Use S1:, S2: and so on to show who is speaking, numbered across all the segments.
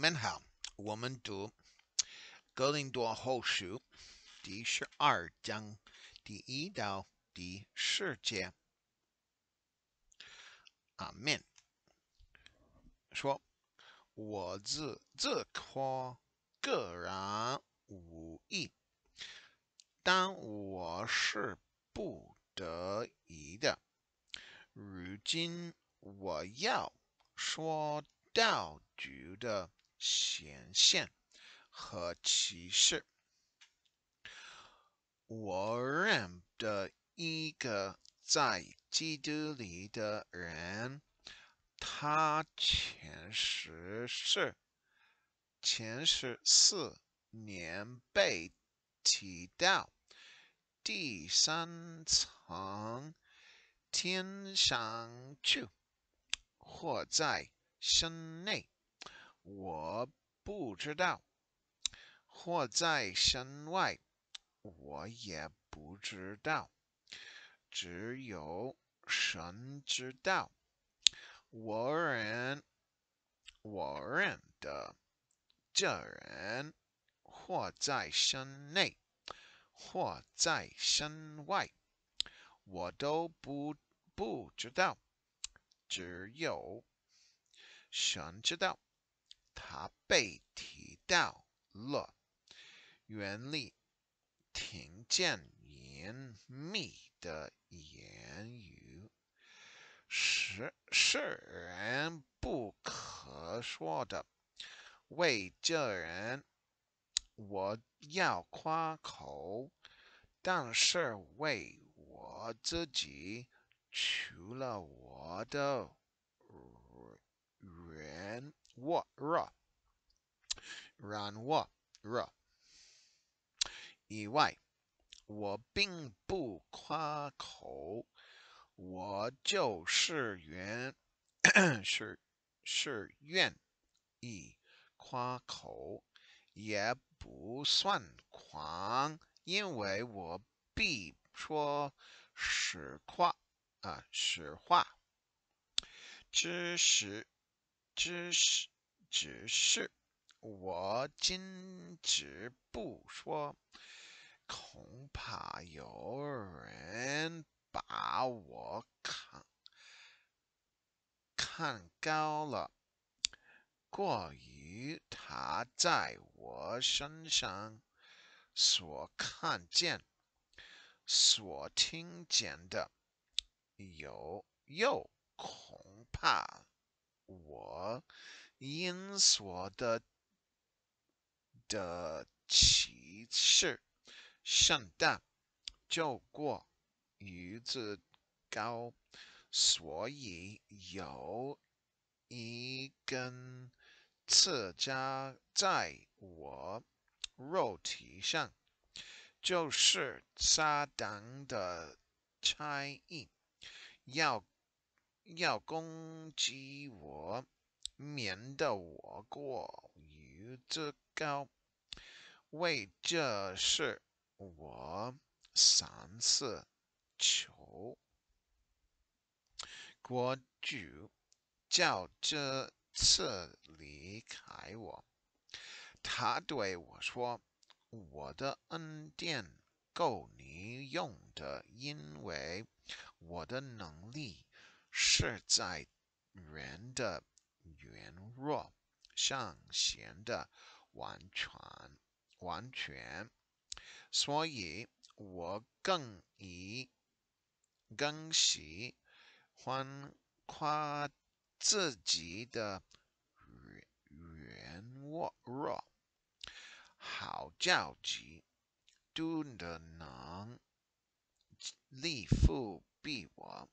S1: 们好我们读格林多后书第十二章第一到第十节阿门说我自自夸个人无艺但我是不得已的如今我要说道具的显现和启示。我认得一个在基督里的人，他前十是前十四年被提到第三层天上去，或在身内。我不知道，或在身外，我也不知道，只有神知道。我认，我认得这人，或在身内，或在身外，我都不不知道，只有神知道。他被提到了，袁立听见严密的言语，是是人不可说的。为这人，我要夸口；但是为我自己，除了我的。我若，让我若，以外，我并不夸口，我就是愿 是是愿意夸口，也不算狂，因为我必说实话啊，实话，知识。只是，只是，我今止不说，恐怕有人把我看看高了，过于他在我身上所看见、所听见的，有又恐怕。我因所的的其势上当，就过于自高，所以有一根刺扎在我肉体上，就是撒旦的差异，要。要攻击我，免得我过于自高。为这事，我三次求国主叫这次离开我。他对我说：“我的恩典够你用的，因为我的能力。”是在人的圆弱上显的完全完全，所以我更以更喜欢夸自己的圆原弱，好叫己都的能立富必亡。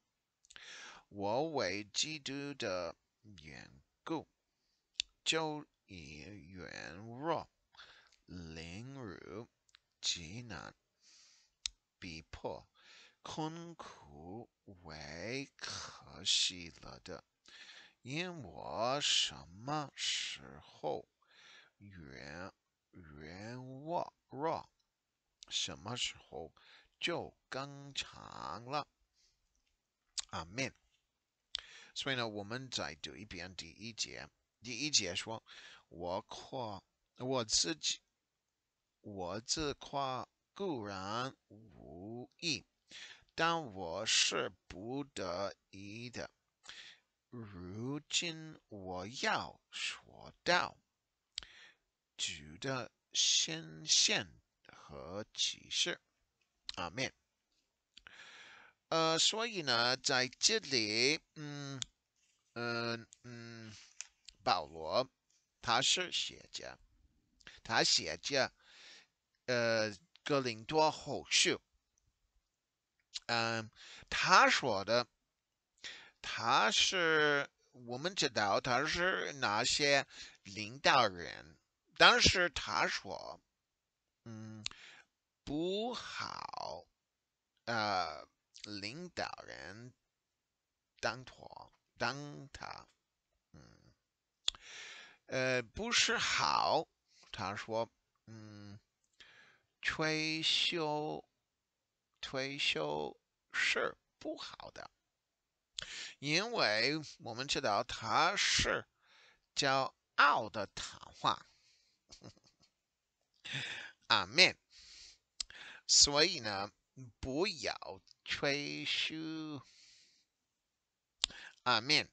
S1: 我为基督的缘故，就以软弱、凌辱、极难、逼迫、困苦为可喜乐的，因我什么时候软软弱弱，什么时候就更强了。阿门。所以呢，我们再读一遍第一节。第一节说：“我夸我自己，我自夸固然无益，但我是不得已的。如今我要说到主的显现和启示。”阿门。呃，所以呢，在这里，嗯嗯嗯，保罗他是写家，他写家，呃，格林多后续，嗯，他说的，他是我们知道他是那些领导人，但是他说，嗯，不好，呃。领导人当妥当他，嗯，呃，不是好。他说：“嗯，退休退休是不好的，因为我们知道他是骄傲的谈话。”阿门。所以呢，不要。吹嘘。啊，面。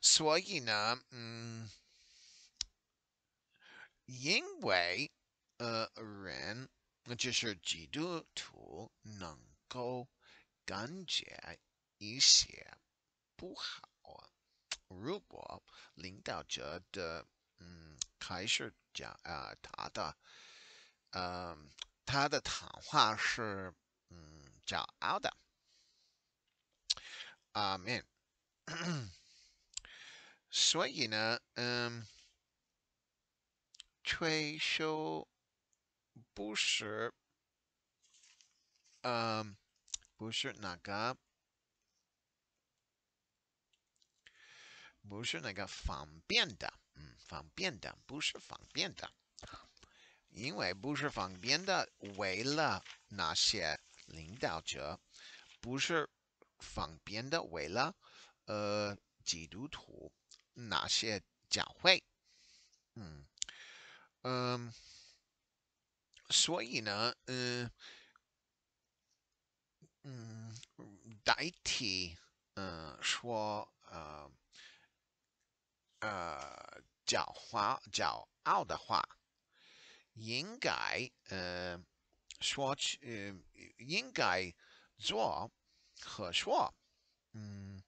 S1: 所以呢，嗯，因为呃人就是基督徒能够感觉一些不好。如果领导觉得，嗯，开始讲啊，他的，呃。他的谈话是，嗯，骄傲的。阿 n 所以呢，嗯，税收不是，嗯，不是那个，不是那个方便的，嗯，方便的，不是方便的。因为不是方便的，为了那些领导者，不是方便的，为了呃基督徒那些教会，嗯嗯，所以呢，嗯嗯代替嗯说呃呃狡猾、骄傲的话。应该呃说呃应该做和说嗯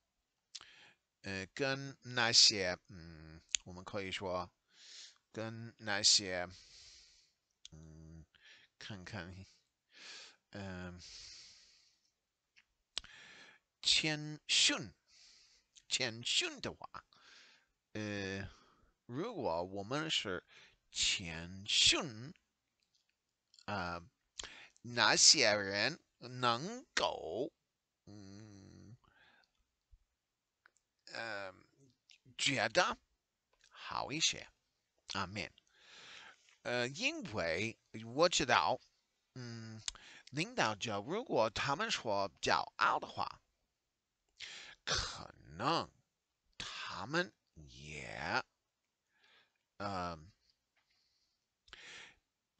S1: 呃跟那些嗯我们可以说跟那些嗯看看嗯谦逊谦逊的话呃如果我们是。谦逊呃，那些人能够嗯，觉得好一些，阿门。呃，因为我知道，嗯，领导者如果他们说骄傲的话，可能他们也，嗯。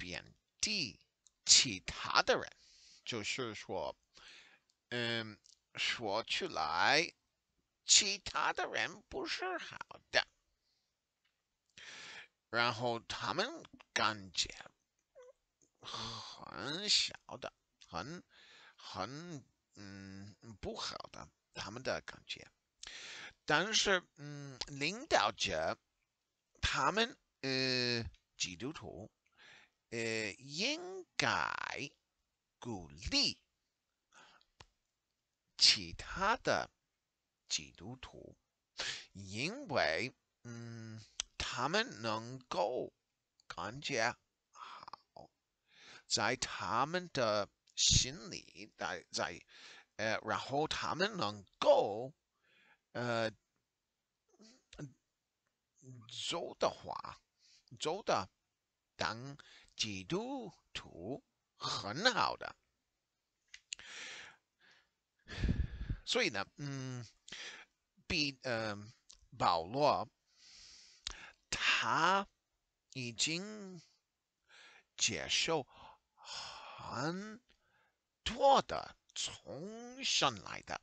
S1: 贬低其他的人，就是说，嗯，说出来，其他的人不是好的，然后他们感觉很小的，很很嗯不好的，他们的感觉。但是嗯，领导者，他们呃，基督徒。呃，应该鼓励其他的基督徒，因为嗯，他们能够感觉好，在他们的心里，在在呃，然后他们能够呃，走的话，走的当。基督徒很好的，所以呢，嗯，比嗯保罗，他已经接受很多的重生来的。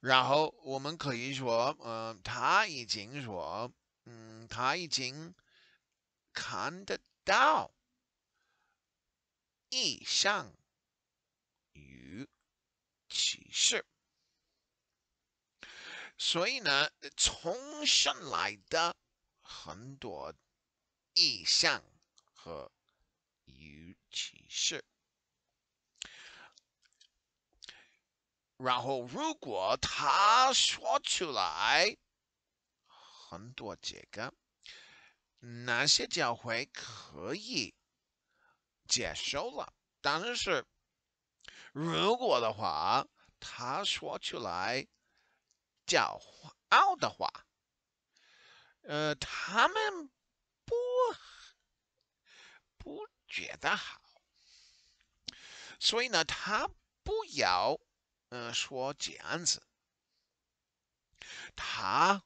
S1: 然后我们可以说，嗯，他已经说，嗯，他已经看得。到意向与启示，所以呢，从生来的很多意向和启示，然后如果他说出来，很多这个。那些教会可以接受了，但是，如果的话，他说出来骄傲的话，呃，他们不不觉得好，所以呢，他不要，嗯，说这样子，他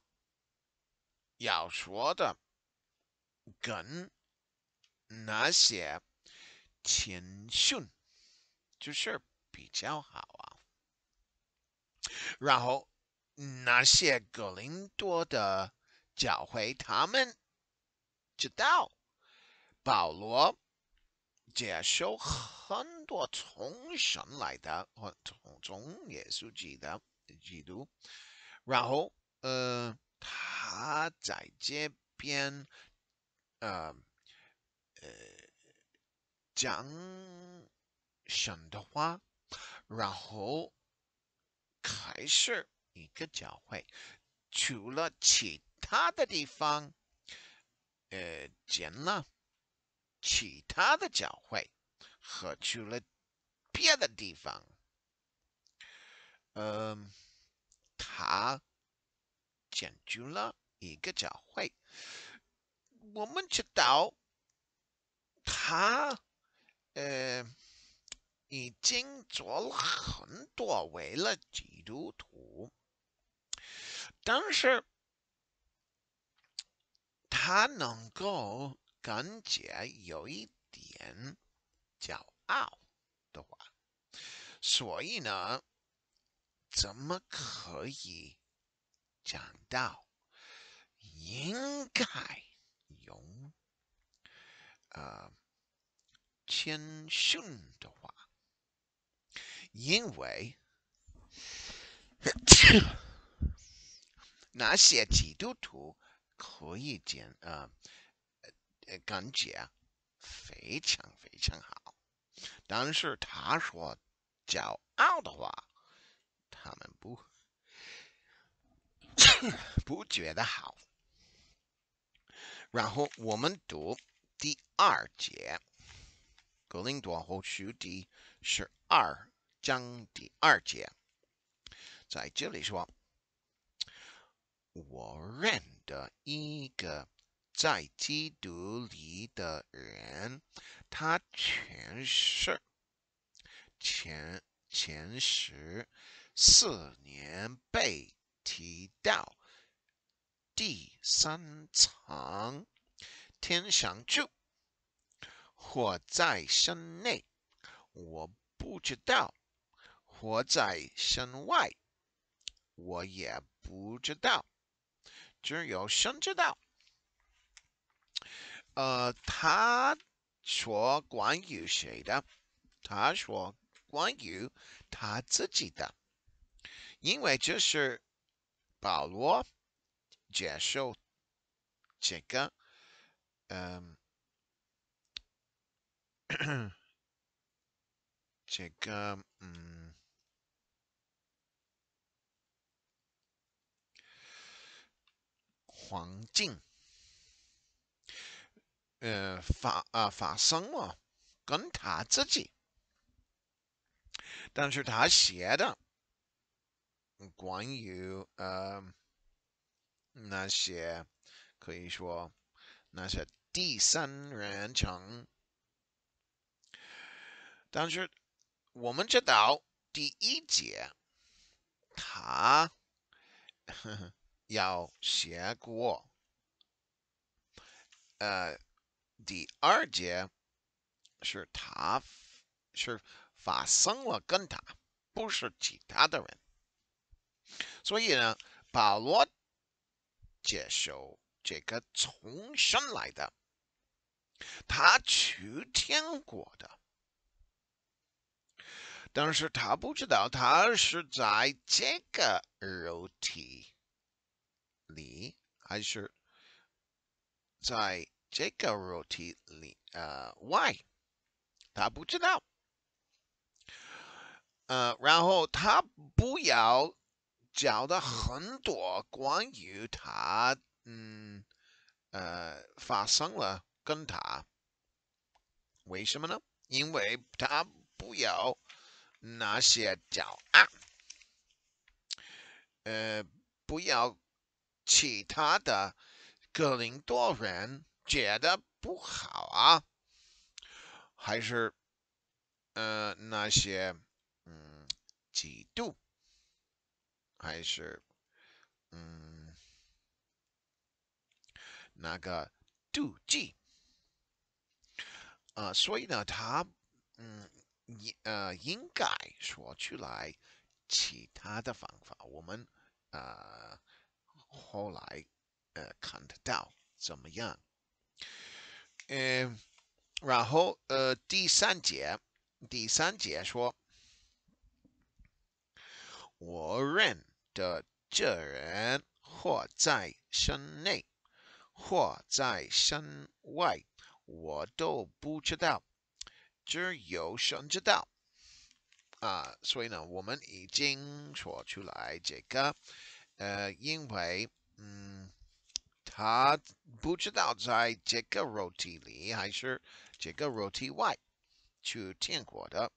S1: 要说的。跟那些谦逊就是比较好啊。然后那些格林多的教会，他们知道保罗接受很多从神来的、从从耶稣基督基督。然后，呃，他在这边。呃，呃，讲神的话，然后开始一个教会，去了其他的地方，呃，建了其他的教会，和去了别的地方，嗯，他建筑了一个教会。我们知道，他呃已经做了很多为了基督徒，但是他能够感觉有一点骄傲的话，所以呢，怎么可以讲到应该？用谦逊的话，因为 那些基督徒可以讲啊，感觉非常非常好。但是他说骄傲的话，他们不 不觉得好。然后我们读第二节，《格林多后书》第十二章第二节，在这里说，我认得一个在基督里的人，他前是前前十四年被提到。第三层天上去，火在身内，我不知道；火在身外，我也不知道。只有神知道。呃，他说关于谁的？他说关于他自己的，因为这是保罗。介绍，这个，这个，嗯，黄金，呃，发啊发生嘛，跟他自己，但是，他写的，关于，嗯。那些可以说，那些第三人称。但是我们知道第一节，他要写过。呃，第二节是他是发生了跟他，不是其他的人。所以呢，保罗。接受这个重生来的，他去天国的。但是他不知道他是在这个肉体里，还是在这个肉体里呃 w h y 他不知道。呃，然后他不要。教的很多关于他，嗯，呃，发生了跟他为什么呢？因为他不要那些教案，呃，不要其他的格林多人觉得不好啊，还是呃那些嗯嫉妒。还是，嗯，那个妒忌，呃，所以呢，他，嗯，应呃应该说出来，其他的方法，我们啊，后来呃看得到怎么样？嗯，然后呃第三节，第三节说，我认。的这人或在身内，或在身外，我都不知道，只有神知道。啊，所以呢，我们已经说出来这个，呃，因为嗯，他不知道在这个肉体里还是这个肉体外去见过的，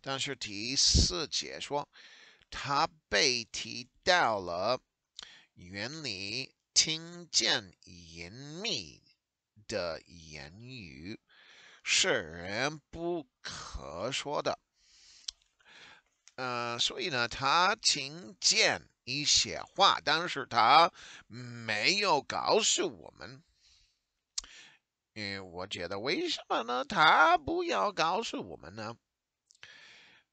S1: 但是第四节说。他被提到了园里，听见隐秘的言语，是人不可说的。呃，所以呢，他听见一些话，但是他没有告诉我们。嗯，我觉得为什么呢？他不要告诉我们呢？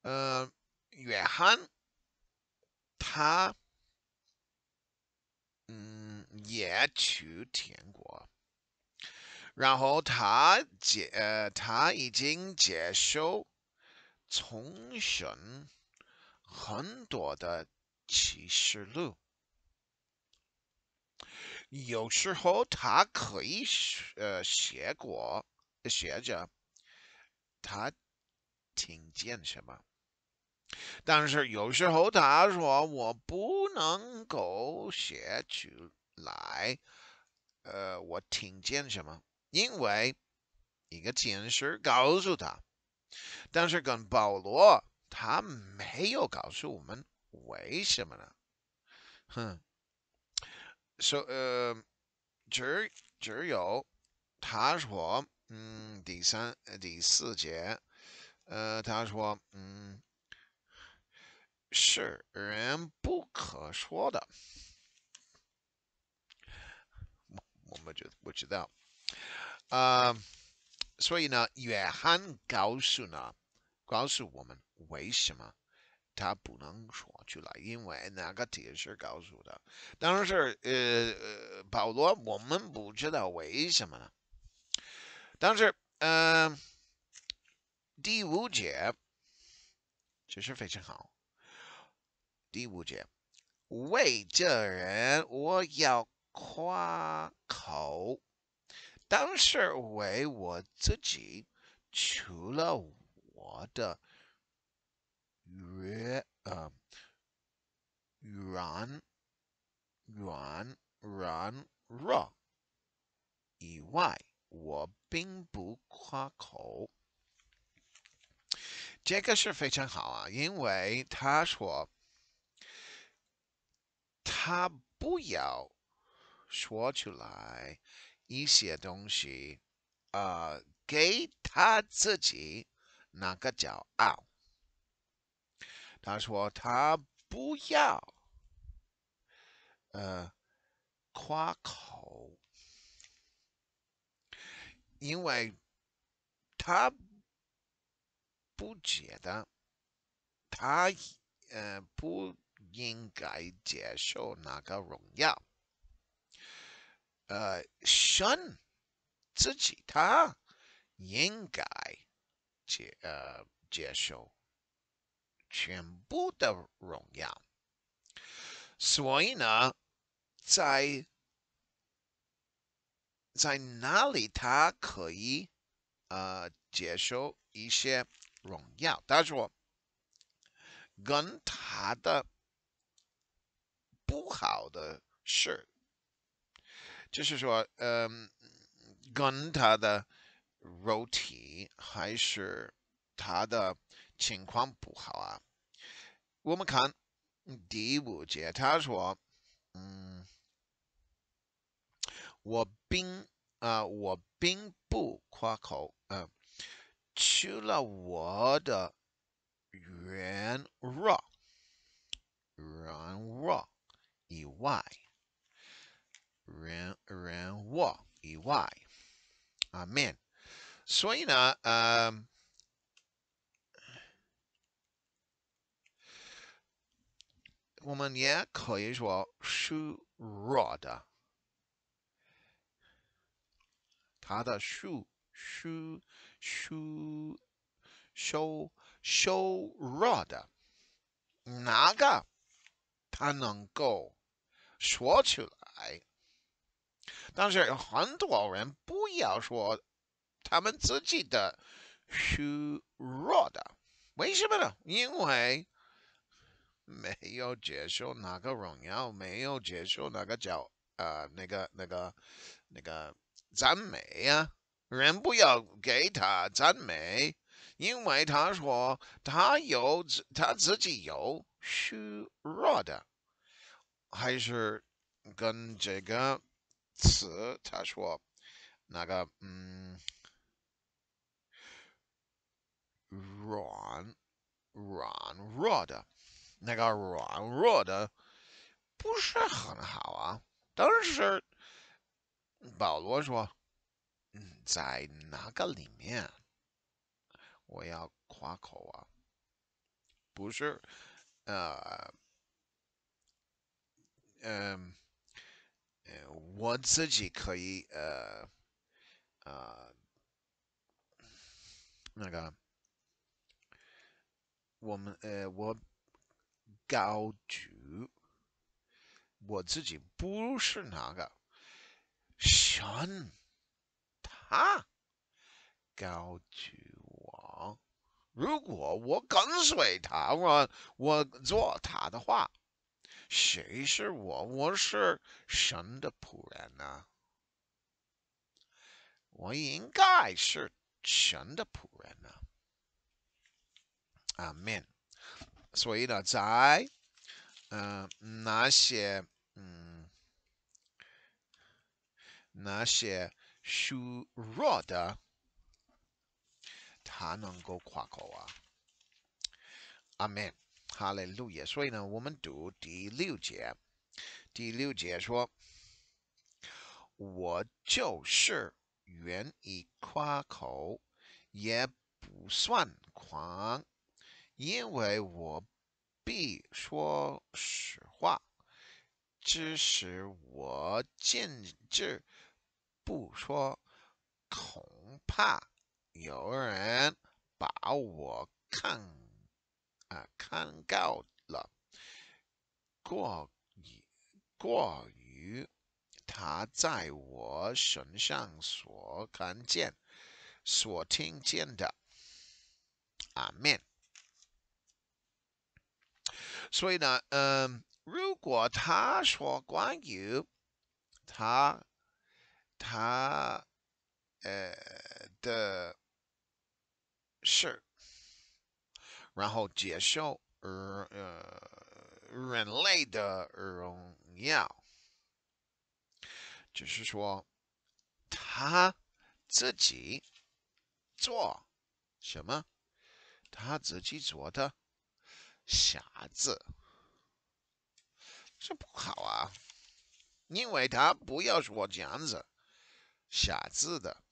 S1: 呃，约翰。他，嗯，也去听过，然后他接呃，他已经接受从生很多的启示录，有时候他可以呃写过写着，他听见什么？但是有时候他说我不能够写出来，呃，我听见什么？因为一个天使告诉他，但是跟保罗他没有告诉我们为什么呢？哼，说呃，只只有他说，嗯，第三第四节，呃，他说，嗯。是人不可说的，我我们就不知道，啊，所以呢，约翰告诉呢，告诉我们为什么他不能说出来，因为那个天使告诉的。但是，呃，保罗，我们不知道为什么。呢？但是，嗯，第五节，其实非常好。第五节，为这人我要夸口，当是为我自己，除了我的原呃软软软弱以外，我并不夸口。这个是非常好啊，因为他说。他不要说出来一些东西，呃，给他自己那个骄傲。他说他不要，呃，夸口，因为他不觉得他呃不。应该接受那个荣耀？呃，神自己，他应该接呃接受全部的荣耀。所以呢，在在哪里，他可以呃接受一些荣耀？他说，跟他的。不好的事，就是说，嗯，跟他的肉体还是他的情况不好啊。我们看第五节，他说：“嗯，我并啊，我并不夸口，嗯，除了我的软弱。软弱。EY. Ren wo EY. Amen. So, um, woman, yeah, koyage wa shu roda. Tada shu, shu, shu, shu, shu roda. Naga tanango. 说出来，但是很多人不要说他们自己的虚弱的，为什么呢？因为没有接受那个荣耀，没有接受那个叫呃那个那个那个赞美呀。人不要给他赞美，因为他说他有他自己有虚弱的。还是跟这个词，他说那个嗯，软软弱的，那个软弱的不是很好啊。但是保罗说，在那个里面，我要夸口啊，不是呃。嗯，我自己可以呃呃那个我们呃，我高举我自己不是那个选他高举我，如果我跟随他，我我做他的话。谁是我？我是神的仆人啊！我应该是神的仆人啊！阿门。所以呢，在嗯那些嗯那些虚弱的，他能够夸口啊！阿门。哈利路亚！所以呢，我们读第六节。第六节说：“我就是愿意夸口，也不算狂，因为我必说实话。只是我禁止不说，恐怕有人把我看。”看够了，过于过于，他在我身上所看见、所听见的。阿门。所以呢，嗯，如果他说关于他，他呃的是。然后接受呃人类的荣耀，就是说他自己做什么，他自己做的傻子，这不好啊，因为他不要说这样子傻子的，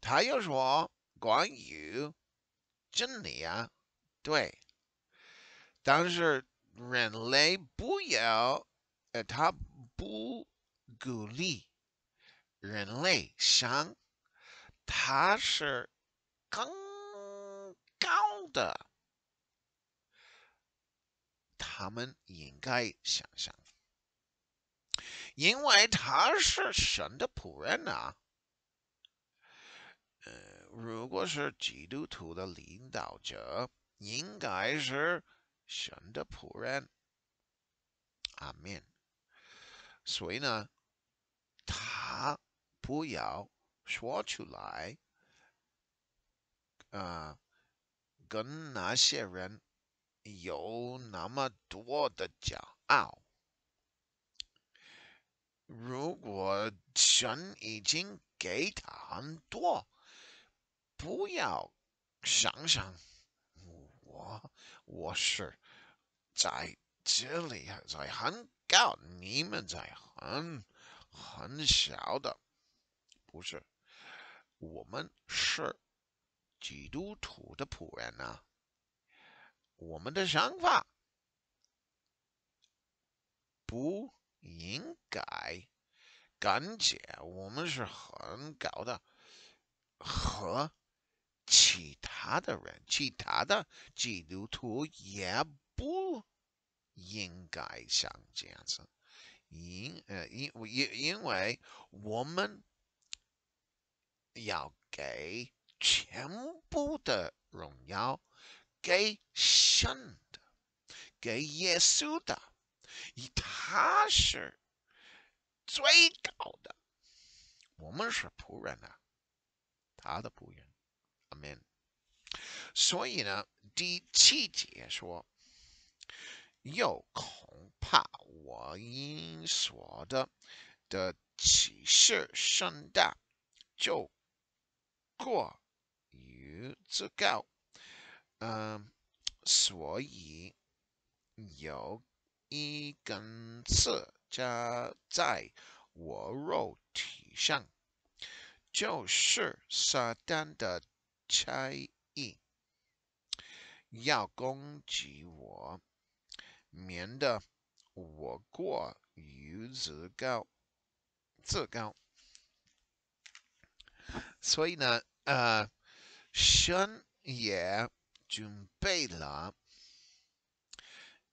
S1: 他又说关于。真理啊，对。但是人类不要，呃，他不鼓励人类想，他是更高的，他们应该想象，因为他是神的仆人啊。如果是基督徒的领导者，应该是神的仆人。阿门。所以呢，他不要说出来，呃，跟那些人有那么多的骄傲。如果神已经给他很多。不要想想，我我是在这里，在很高，你们在很很小的，不是？我们是基督徒的仆人啊，我们的想法不应该，感觉我们是很高的和。其他的人，其他的基督徒也不应该像这样子，因呃因因因为我们要给全部的荣耀给神的，给耶稣的，以他是最高的，我们是仆人啊，他的仆人。面，所以呢，第七节说，又恐怕我因所的的启势甚大，就过于自高，嗯，所以有一根刺扎在我肉体上，就是撒旦的。差役要攻击我，免得我过于自高自高。所以呢，呃，神也准备了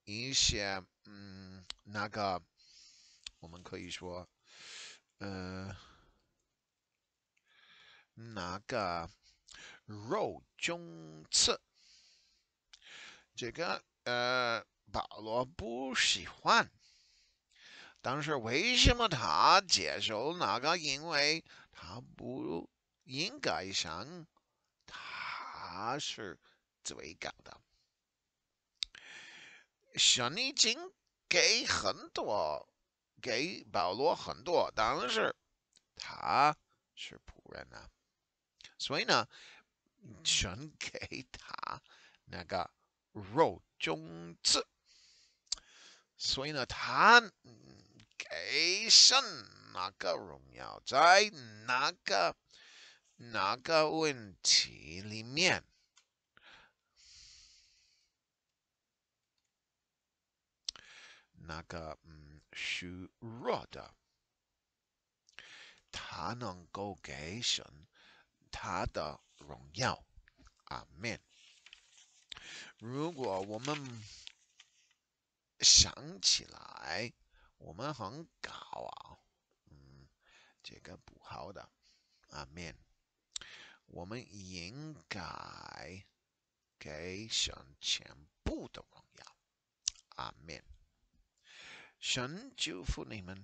S1: 一些，嗯，那个，我们可以说，呃，那个。肉中刺，这个呃，保罗不喜欢。但是为什么他接受那个？因为他不应该想他是最高的。圣金给很多，给保罗很多，但是他是仆人啊，所以呢。全给他那个肉中刺，所以呢，他给上那个荣耀，在那个那个问题里面，那个嗯虚弱的，他能够给上。他的荣耀，阿门。如果我们想起来，我们很高啊，嗯，这个不好的，阿门。我们应该给神全部的荣耀，阿门。神祝福你们。